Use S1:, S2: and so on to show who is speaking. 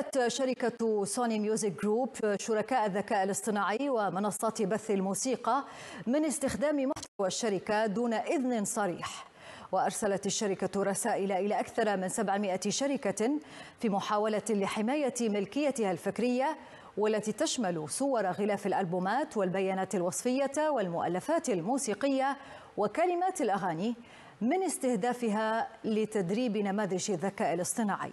S1: أعلنت شركة سوني ميوزك جروب شركاء الذكاء الاصطناعي ومنصات بث الموسيقى من استخدام محتوى الشركة دون إذن صريح وأرسلت الشركة رسائل إلى أكثر من 700 شركة في محاولة لحماية ملكيتها الفكرية والتي تشمل صور غلاف الألبومات والبيانات الوصفية والمؤلفات الموسيقية وكلمات الأغاني من استهدافها لتدريب نماذج الذكاء الاصطناعي